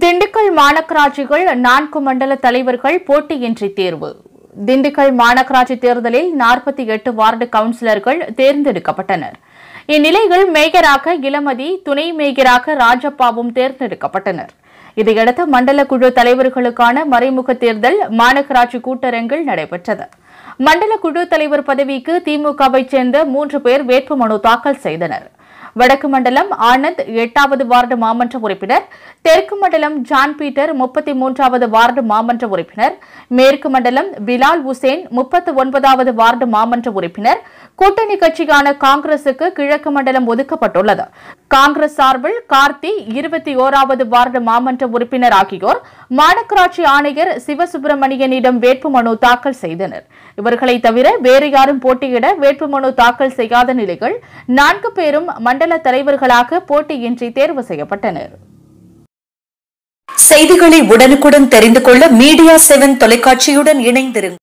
திண்டுக்கல் மாநகராட்சிகள் நான்கு மண்டல தலைவர்கள் போட்டியின்றி தேர்வு திண்டுக்கல் மாநகராட்சி தேர்தலில் நாற்பத்தி எட்டு வார்டு கவுன்சிலர்கள் தேர்ந்தெடுக்கப்பட்டனர் இந்நிலையில் மேயராக இளமதி துணை மேயராக ராஜப்பாவும் தேர்ந்தெடுக்கப்பட்டனர் இதையடுத்து மண்டல குழு தலைவர்களுக்கான மறைமுக தேர்தல் மாநகராட்சி கூட்டரங்கில் நடைபெற்றது மண்டல குழு தலைவர் பதவிக்கு திமுகவைச் சேர்ந்த மூன்று பேர் வேட்புமனு தாக்கல் செய்தனா் வடக்கு மண்டலம் ஆனந்த் எட்டாவது வார்டு மாமன்ற உறுப்பினர் தெற்கு மண்டலம் ஜான் பீட்டர் முப்பத்தி மூன்றாவது வார்டு மாமன்ற உறுப்பினர் மேற்கு மண்டலம் பிலால் உசேன் முப்பத்தி ஒன்பதாவது வார்டு மாமன்ற உறுப்பினர் கூட்டணி கட்சியான காங்கிரசுக்கு கிழக்கு மண்டலம் ஒதுக்கப்பட்டுள்ளது காங்கிரஸ் சார்பில் கார்த்தி இருபத்தி ஓராவது வார்டு மாமன்ற உறுப்பினர் ஆகியோர் மாநகராட்சி ஆணையர் சிவசுப்பிரமணியனிடம் வேட்புமனு தாக்கல் செய்தனர் இவர்களை தவிர வேறு யாரும் போட்டியிட வேட்புமனு தாக்கல் செய்யாத நிலையில் நான்கு பேரும் மண்டல தலைவர்களாக போட்டியின்றி தேர்வு செய்யப்பட்டனர் செய்திகளை உடனுக்குடன் தெரிந்து கொள்ள மீடியா செவன் தொலைக்காட்சியுடன் இணைந்திருங்கள்